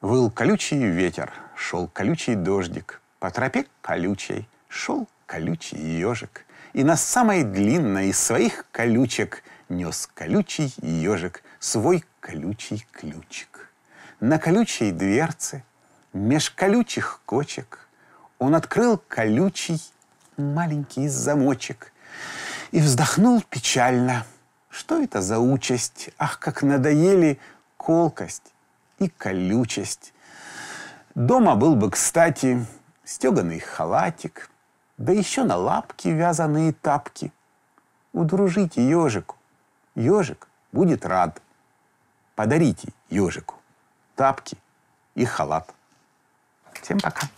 Выл колючий ветер, шел колючий дождик, По тропе колючей шел колючий ежик. И на самой длинной из своих колючек Нес колючий ежик свой колючий ключик. На колючей дверце, меж колючих кочек Он открыл колючий маленький замочек И вздохнул печально. Что это за участь? Ах, как надоели колкость и колючесть. Дома был бы, кстати, стеганый халатик, да еще на лапки вязаные тапки. Удружите ежику. Ежик будет рад. Подарите ежику тапки и халат. Всем пока.